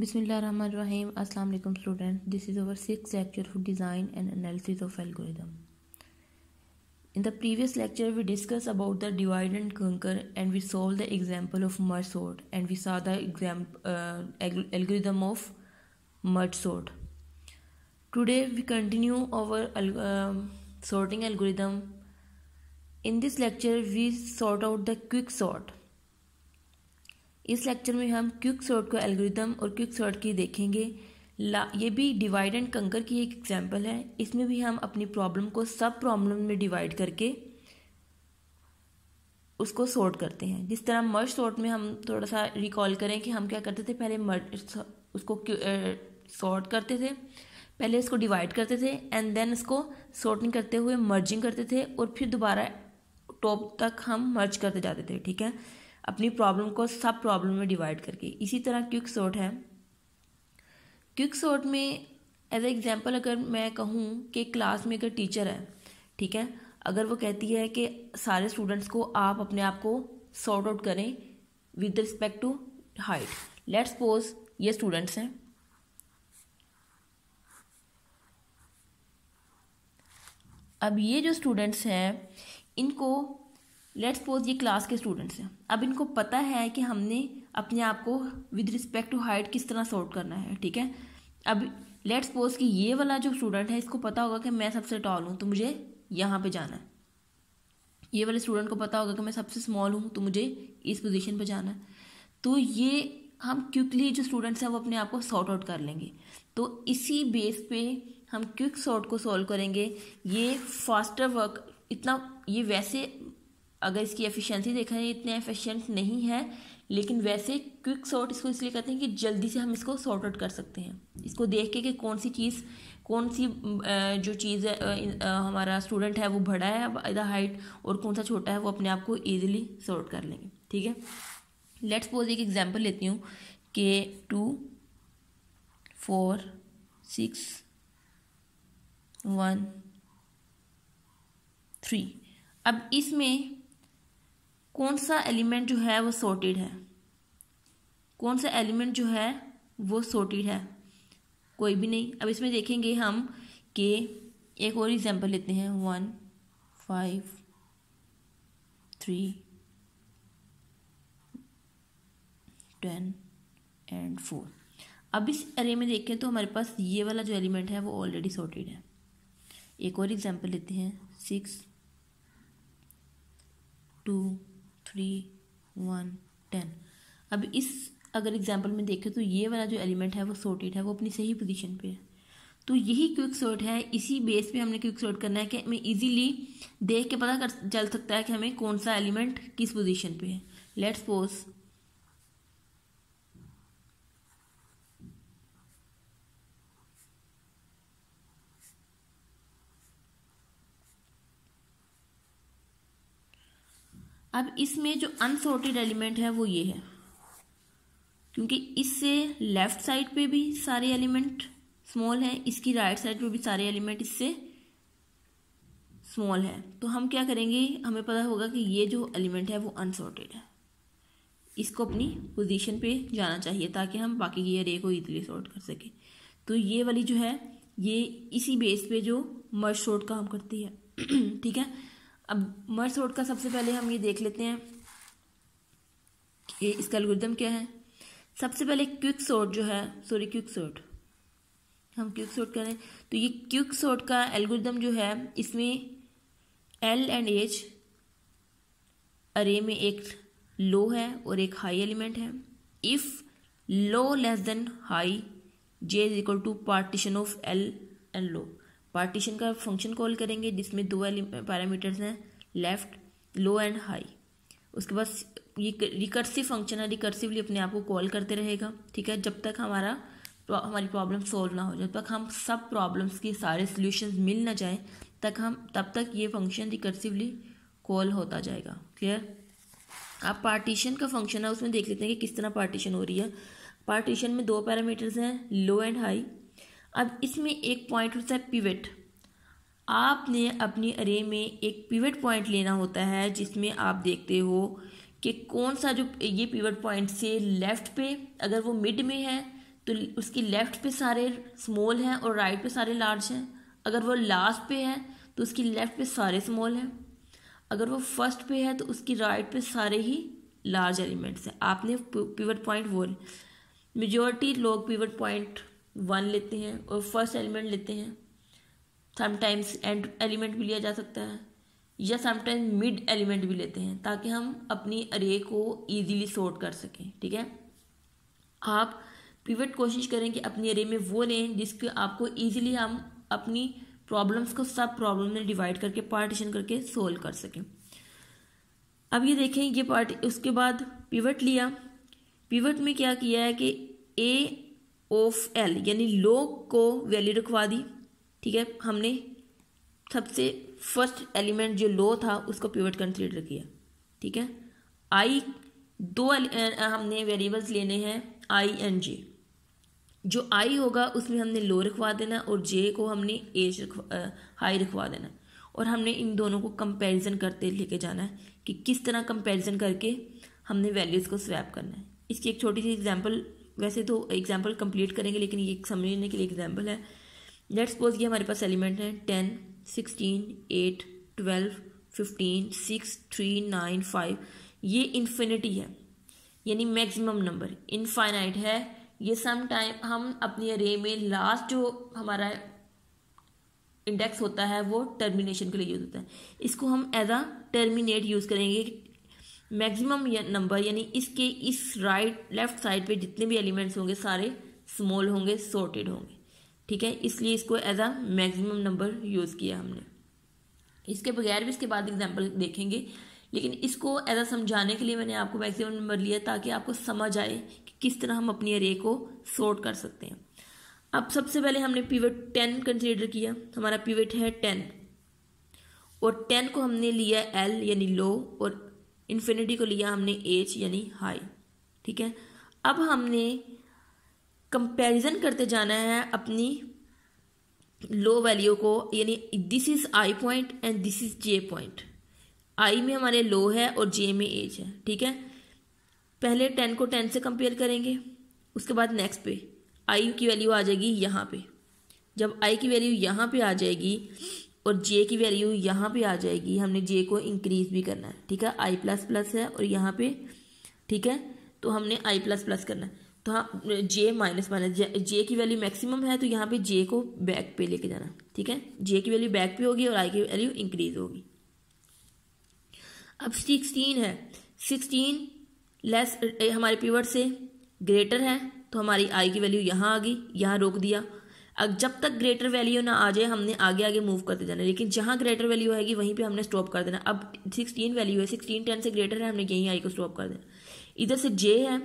Bismillahirrahmanirrahim. Assalamu alaikum students. This is our sixth lecture for design and analysis of algorithm. In the previous lecture we discussed about the divide and conquer and we solved the example of merge sort and we saw the exam, uh, algorithm of merge sort. Today we continue our um, sorting algorithm. In this lecture we sort out the quick sort इस lecture में हम quick sort को algorithm और quick sort की देखेंगे ला ये भी divide and कंकर की एक एग्जाम्पल है इसमें भी हम अपनी प्रॉब्लम को सब प्रॉब्लम में डिवाइड करके उसको सॉर्ट करते हैं जिस तरह मर्ज सॉर्ट में हम थोड़ा सा रिकॉल करें कि हम क्या करते थे पहले मर्ज उसको सॉर्ट करते थे पहले इसको डिवाइड करते थे एंड देन इसको सॉर्टिंग करते हुए मर्जिंग करते थे और फिर दोबारा टॉप तक हम मर्ज करते जाते थे ठीक है अपनी प्रॉब्लम को सब प्रॉब्लम में डिवाइड करके इसी तरह क्विक शॉर्ट है क्विक सॉर्ट में एज एग्जाम्पल अगर मैं कहूँ कि क्लास में अगर टीचर है ठीक है अगर वो कहती है कि सारे स्टूडेंट्स को आप अपने आप को सॉर्ट आउट करें with respect to height let's suppose ये स्टूडेंट्स हैं अब ये जो स्टूडेंट्स हैं इनको लेट्स सपोज ये क्लास के स्टूडेंट्स हैं अब इनको पता है कि हमने अपने आप को विद रिस्पेक्ट टू हाइट किस तरह सॉर्ट करना है ठीक है अब लेट्स सपोज कि ये वाला जो स्टूडेंट है इसको पता होगा कि मैं सबसे टॉल हूँ तो मुझे यहाँ पे जाना है ये वाले स्टूडेंट को पता होगा कि मैं सबसे स्मॉल हूँ तो मुझे इस पोजिशन पर जाना है तो ये हम क्विकली जो स्टूडेंट्स हैं वो अपने आप को सॉर्ट आउट कर लेंगे तो इसी बेस पे हम क्विक सॉर्ट को सॉल्व करेंगे ये फास्टर वर्क इतना ये वैसे अगर इसकी एफिशिएंसी देखें इतने एफिशिएंट नहीं है लेकिन वैसे क्विक सॉर्ट इसको इसलिए कहते हैं कि जल्दी से हम इसको सॉर्ट आउट कर सकते हैं इसको देख के कि कौन सी चीज़ कौन सी जो चीज़ है हमारा स्टूडेंट है वो बड़ा है द हाइट और कौन सा छोटा है वो अपने आप को ईजिली सॉर्ट कर लेंगे ठीक है लेट्स सपोज एक एग्जाम्पल लेती हूँ कि two four six one three अब इसमें कौन सा एलिमेंट जो है वो सॉर्टेड है कौन सा एलिमेंट जो है वो सॉर्टेड है कोई भी नहीं अब इसमें देखेंगे हम कि एक और एग्जांपल लेते हैं one five three ten and four अब इस अरे में देखें तो हमारे पास ये वाला जो एलिमेंट है वो ऑलरेडी सॉर्टेड है एक और एग्जांपल लेते हैं six two three one ten अब इस अगर एग्जाम्पल में देखें तो ये वाला जो एलिमेंट है वो सोर्टेड है वो अपनी सही पोजिशन पर है तो यही क्विक सॉर्ट है इसी बेस पे हमने क्विक सॉर्ट करना है कि हमें इजीली देख के पता कर चल सकता है कि हमें कौन सा एलिमेंट किस पोजीशन पे है लेट्स सपोज अब इसमें जो अनसोर्टेड एलिमेंट है वो ये है क्योंकि इससे लेफ्ट साइड पे भी सारे एलिमेंट स्मॉल हैं इसकी राइट साइड पे भी सारे एलिमेंट इससे स्मॉल है तो हम क्या करेंगे हमें पता होगा कि ये जो एलिमेंट है वो अनसोर्टेड है इसको अपनी पोजीशन पे जाना चाहिए ताकि हम बाकी की एरे को इजिली सॉर्ट कर सकें तो ये वाली जो है ये इसी बेस पे जो मर्ज सॉर्ट काम करती है ठीक है अब मर्स रोड का सबसे पहले हम ये देख लेते हैं कि इसका एल्गोरिदम क्या है सबसे पहले क्विक सोट जो है सॉरी क्विक सोट हम क्विक सोट करें तो ये क्विक सोट का एल्गोरिदम जो है इसमें एल एंड एच अरे में एक लो है और एक हाई एलिमेंट है if low less than high J is equal to partition of L and low partition का फंक्शन कॉल करेंगे जिसमें दो पैरामीटर्स हैं लेफ्ट लो एंड हाई उसके बाद ये रिकर्सिव फंक्शन है रिकर्सिवली अपने आप को कॉल करते रहेगा ठीक है जब तक हमारा हमारी प्रॉब्लम सॉल्व ना हो जब तक हम सब प्रॉब्लम्स के सारे सोल्यूशन मिल ना जाए तक हम तब तक ये फंक्शन रिकर्सिवली कॉल होता जाएगा क्लियर आप पार्टीशन का फंक्शन है उसमें देख लेते हैं कि किस तरह पार्टीशन हो रही है पार्टीशन में दो पैरामीटर्स हैं लो एंड हाई अब इसमें एक पॉइंट होता है पिवट आपने अपनी अरे में एक पिवट पॉइंट लेना होता है जिसमें आप देखते हो कि कौन सा जो ये पिवट पॉइंट से लेफ़्ट पे अगर वो मिड में है तो उसकी लेफ़्ट पे सारे स्मॉल हैं और राइट पे सारे लार्ज हैं अगर वो लास्ट पे है तो उसकी लेफ़्ट पे सारे स्मॉल हैं अगर वो फर्स्ट पे है तो उसकी राइट पे सारे ही लार्ज एलिमेंट्स हैं आपने पिवट पॉइंट वो मेजोरिटी लोग पिवट पॉइंट वन लेते हैं और फर्स्ट एलिमेंट लेते हैं समटाइम्स एंड एलिमेंट भी लिया जा सकता है या समटाइम्स मिड एलिमेंट भी लेते हैं ताकि हम अपनी अरे को ईजिली सॉर्ट कर सकें ठीक है आप पिवट कोशिश करें कि अपनी अरे में वो लें जिसके आपको ईजिली हम अपनी प्रॉब्लम्स को सब प्रॉब्लम में डिवाइड करके पार्टीशन करके सोल्व कर सकें अब ये देखें ये पार्ट उसके बाद पिवट लिया पिवट में क्या किया है कि ए ऑफ एल यानी लो को वैल्यू रखवा दी ठीक है हमने सबसे फर्स्ट एलिमेंट जो लो था उसको प्यवर्ट कंसिडर किया ठीक है आई दो हमने वेरिएबल्स लेने हैं आई एंड जे जो आई होगा उसमें हमने लो रखवा देना और जे को हमने एज रखवा हाई रखवा देना और हमने इन दोनों को कंपैरिजन करते लेके जाना है कि किस तरह कंपैरिजन करके हमने वैल्यूज़ को स्वैप करना है इसकी एक छोटी सी एग्जांपल वैसे तो एग्जाम्पल कंप्लीट करेंगे लेकिन ये समझने के लिए एग्जाम्पल है लेट सपोज ये हमारे पास एलिमेंट हैं ten sixteen eight twelve fifteen six three nine five ये इन्फिनिटी है यानी मैक्सिमम नंबर इनफाइनाइट है ये सम टाइम हम अपने रे में लास्ट जो हमारा इंडेक्स होता है वो टर्मिनेशन के लिए यूज़ होता है इसको हम एज आ टर्मिनेट यूज़ करेंगे मैक्सिमम नंबर यानी इसके इस राइट लेफ्ट साइड पे जितने भी एलिमेंट्स होंगे सारे स्मॉल होंगे सॉर्टेड होंगे ठीक है इसलिए इसको as a maximum number use किया हमने इसके बगैर भी इसके बाद एग्जाम्पल देखेंगे लेकिन इसको एज समझाने के लिए मैंने आपको मैक्सिमम नंबर लिया ताकि आपको समझ आए कि किस तरह हम अपनी अरे को सॉर्ट कर सकते हैं अब सबसे पहले हमने पीवेट टेन कंसिडर किया हमारा पीवेट है टेन और टेन को हमने लिया एल यानी लो और इन्फिनिटी को लिया हमने एच यानी हाई ठीक है अब हमने कंपैरिजन करते जाना है अपनी लो वैल्यू को यानी this is I point and this is J point I में हमारे लो है और जे में एज है ठीक है पहले टेन को टेन से कंपेयर करेंगे उसके बाद नेक्स्ट पे आई की वैल्यू आ जाएगी यहाँ पे जब आई की वैल्यू यहाँ पे आ जाएगी और जे की वैल्यू यहाँ पे आ जाएगी हमने जे को इंक्रीज भी करना है ठीक है आई प्लस प्लस है और यहाँ पे ठीक है तो हमने आई प्लस प्लस करना है तो हाँ जे माइनस माइनस जे की वैल्यू मैक्सिमम है तो यहाँ पे जे को बैक पे लेके जाना ठीक है जे की वैल्यू बैक पे होगी और आई की वैल्यू इंक्रीज होगी अब सिक्सटीन है सिक्सटीन लेस हमारे पीवर्ट से ग्रेटर है तो हमारी आई की वैल्यू यहाँ आ गई यहाँ रोक दिया अब जब तक ग्रेटर वैल्यू ना आ जाए हमने आगे आगे मूव करते जाना लेकिन जहाँ ग्रेटर वैल्यू आएगी वहीं पे हमने स्टॉप कर देना अब सिक्सटीन वैल्यू है सिक्सटीन टेन से ग्रेटर है हमने यहीं आई को स्टॉप कर देना इधर से जे है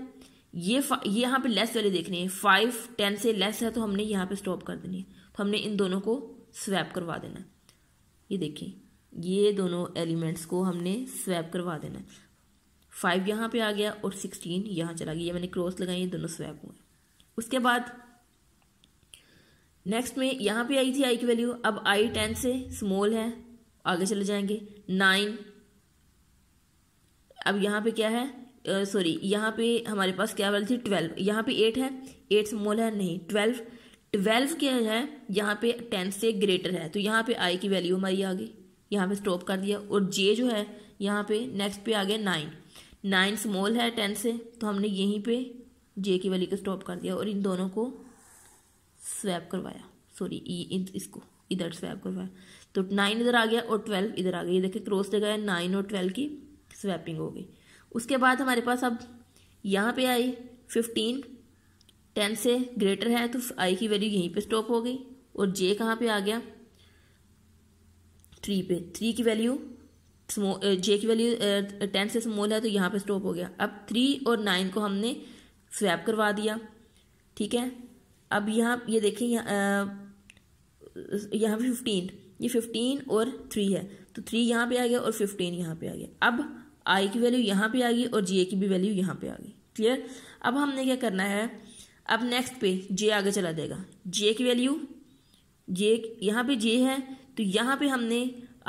ये ये यहाँ पे लेस वैल्यू देखनी है फाइव टेन से लेस है तो हमने यहाँ पे स्टॉप कर देनी है तो हमने इन दोनों को स्वैप करवा देना है ये देखें ये दोनों एलिमेंट्स को हमने स्वैप करवा देना है फाइव यहाँ पर आ गया और सिक्सटीन यहाँ चला गया ये मैंने क्रॉस लगाई ये दोनों स्वैप हुए उसके बाद नेक्स्ट में यहाँ पे आई थी आई की वैल्यू अब आई टेन से स्मॉल है आगे चले जाएंगे नाइन अब यहाँ पे क्या है सॉरी uh, यहाँ पे हमारे पास क्या वैल्यू थी ट्वेल्व यहाँ पे एट है एट स्मॉल है नहीं ट्वेल्व ट्वेल्व क्या है यहाँ पे टेन से ग्रेटर है तो यहाँ पे आई की वैल्यू हमारी आ गई यहाँ पे स्टॉप कर दिया और जे जो है यहाँ पे नेक्स्ट पे आ गया नाइन नाइन स्मॉल है टेन से तो हमने यहीं पे जे की वैल्यू को स्टॉप कर दिया और इन दोनों को स्वैप करवाया सॉरी e, इसको इधर स्वैप करवाया तो नाइन इधर आ गया और ट्वेल्व इधर आ गया ये देखिए क्रॉस जगह है नाइन और ट्वेल्व की स्वैपिंग हो गई उसके बाद हमारे पास अब यहाँ पे आई फिफ्टीन टेन से ग्रेटर है तो आई की वैल्यू यहीं पे स्टॉप हो गई और जे कहाँ पे आ गया थ्री पे थ्री की वैल्यू जे की वैल्यू टेन से स्मॉल है तो यहाँ पे स्टॉप हो गया अब थ्री और नाइन को हमने स्वैप करवा दिया ठीक है अब यहाँ ये देखिए यहाँ पे फिफ्टीन ये फिफ्टीन और थ्री है तो थ्री यहाँ पे आ गया और फिफ्टीन यहाँ पे आ गया अब आई की वैल्यू यहाँ पे आ गई और जे की भी वैल्यू यहाँ पे आ गई क्लियर अब हमने क्या करना है अब नेक्स्ट पे जे आगे चला देगा जे की वैल्यू जे यहाँ पे जे है तो यहाँ पे हमने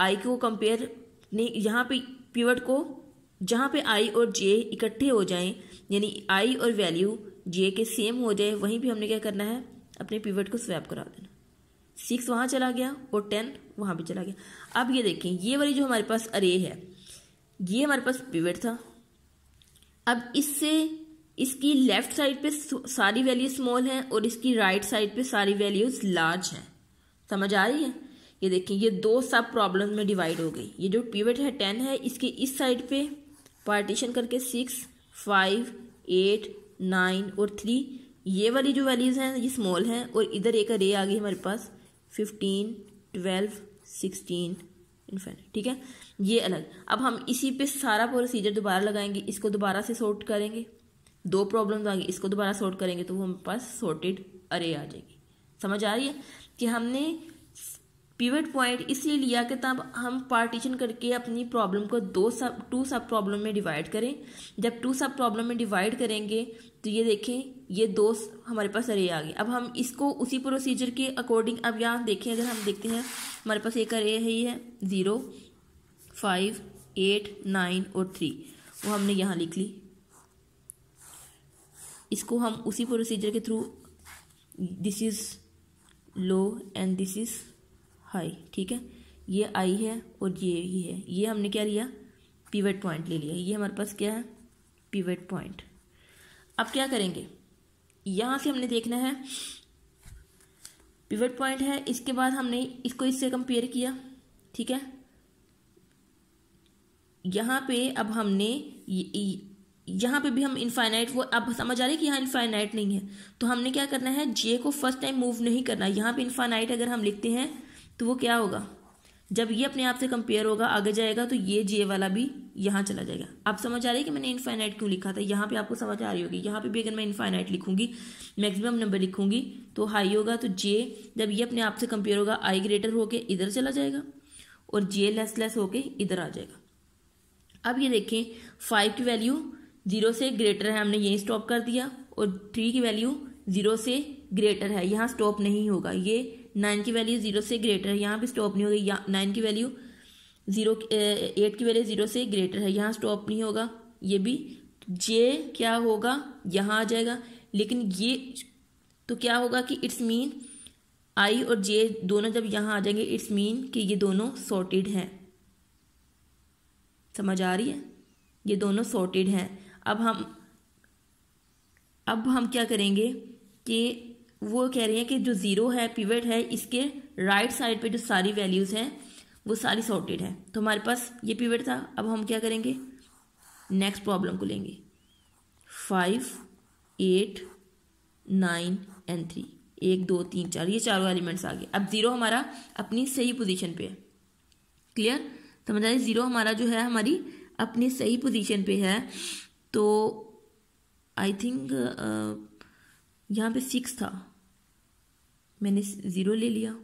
आई को कंपेयर नहीं यहाँ पे पिवट को जहाँ पे आई और जे इकट्ठे हो जाएं यानी आई और वैल्यू जे के सेम हो जाए वहीं भी हमने क्या करना है अपने पिवट को स्वैप करा देना सिक्स वहाँ चला गया और टेन वहाँ भी चला गया अब ये देखें ये वाली जो हमारे पास अरे है ये हमारे पास पिवट था अब इससे इसकी लेफ्ट साइड पे सारी वैल्यू स्मॉल हैं और इसकी राइट साइड पे सारी वैल्यूज लार्ज हैं समझ आ रही है ये देखिए ये दो सब प्रॉब्लम में डिवाइड हो गई ये जो पिवट है टेन है इसके इस साइड पे पार्टीशन करके सिक्स फाइव एट नाइन और थ्री ये वाली जो वैल्यूज़ हैं ये स्मॉल हैं और इधर एक अरे आ गई हमारे पास फिफ्टीन ट्वेल्व सिक्सटीन इन्फेंट ठीक है ये अलग अब हम इसी पे सारा प्रोसीजर दोबारा लगाएंगे इसको दोबारा से सॉर्ट करेंगे दो प्रॉब्लम आ गई इसको दोबारा सॉर्ट करेंगे तो वो हमारे पास सॉर्टेड अरे आ जाएगी समझ आ रही है कि हमने पिवट पॉइंट इसलिए लिया कि तब हम पार्टीशन करके अपनी प्रॉब्लम को दो सब टू सब प्रॉब्लम में डिवाइड करें जब टू सब प्रॉब्लम में डिवाइड करेंगे तो ये देखें ये दो हमारे पास अरे आ गए अब हम इसको उसी प्रोसीजर के अकॉर्डिंग अब यहाँ देखें अगर हम देखते हैं हमारे पास एक अरे है ये ज़ीरो फाइव एट नाइन और थ्री वो हमने यहाँ लिख ली इसको हम उसी प्रोसीजर के through this is low and this is high ठीक है ये आई है और ये ही है ये हमने क्या लिया पीवेट पॉइंट ले लिया ये हमारे पास क्या है पीवेट पॉइंट अब क्या करेंगे यहां से हमने देखना है पिवट पॉइंट है इसके बाद हमने इसको इससे कंपेयर किया ठीक है यहां पे अब हमने यहां पे भी हम इनफाइनाइट वो अब समझ आ रही है कि यहां इनफाइनाइट नहीं है तो हमने क्या करना है जे को फर्स्ट टाइम मूव नहीं करना यहां पे इनफाइनाइट अगर हम लिखते हैं तो वो क्या होगा जब ये अपने आप से कंपेयर होगा आगे जाएगा तो ये जे वाला भी यहाँ चला जाएगा आप समझ आ रही है कि मैंने इनफाइनाइट क्यों लिखा था यहाँ पे आपको समझ आ रही होगी यहाँ पे भी अगर मैं इनफाइनाइट लिखूंगी मैक्सिमम नंबर लिखूंगी तो हाई होगा तो जे जब ये अपने आप से कंपेयर होगा आई ग्रेटर होके इधर चला जाएगा और जे लेस लेस होके इधर आ जाएगा अब ये देखें फाइव की वैल्यू जीरो से ग्रेटर है हमने यहीं स्टॉप कर दिया और थ्री की वैल्यू जीरो से ग्रेटर है यहाँ स्टॉप नहीं होगा ये नाइन की वैल्यू जीरो से ग्रेटर है यहाँ पे स्टॉप नहीं होगी यहाँ नाइन की वैल्यू जीरो एट की वैल्यू जीरो से ग्रेटर है यहाँ स्टॉप नहीं होगा ये भी जे क्या होगा यहाँ आ जाएगा लेकिन ये तो क्या होगा कि इट्स मीन आई और जे दोनों जब यहाँ आ जाएंगे इट्स मीन कि ये दोनों सॉर्टेड हैं समझ आ रही है ये दोनों सॉर्टेड हैं अब हम अब हम क्या करेंगे कि वो कह रही हैं कि जो ज़ीरो है पिवट है इसके राइट साइड पे जो सारी वैल्यूज़ हैं वो सारी सॉर्टेड है तो हमारे पास ये पिवट था अब हम क्या करेंगे नेक्स्ट प्रॉब्लम को लेंगे five eight nine and three एक दो तीन चार ये चारों एलिमेंट्स आ गए अब ज़ीरो हमारा अपनी सही पोजीशन पे है क्लियर समझ आ ज़ीरो हमारा जो है हमारी अपनी सही पोजीशन पे है तो आई थिंक uh, यहाँ पे सिक्स था मैंने ज़ीरो ले लिया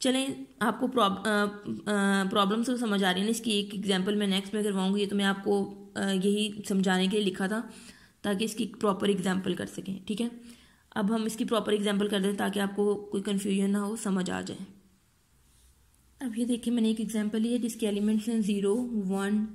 चलें आपको प्रॉब्लम सब तो समझ आ रही है ना इसकी एक एग्जांपल मैं नेक्स्ट में करवाऊंगी तो मैं आपको यही समझाने के लिए लिखा था ताकि इसकी प्रॉपर एग्जांपल कर सकें ठीक है अब हम इसकी प्रॉपर एग्जांपल कर दें ताकि आपको कोई कन्फ्यूजन ना हो समझ आ जाए अब ये देखिए मैंने एक एग्ज़ाम्पल लिया जिसके एलिमेंट्स हैं ज़ीरो वन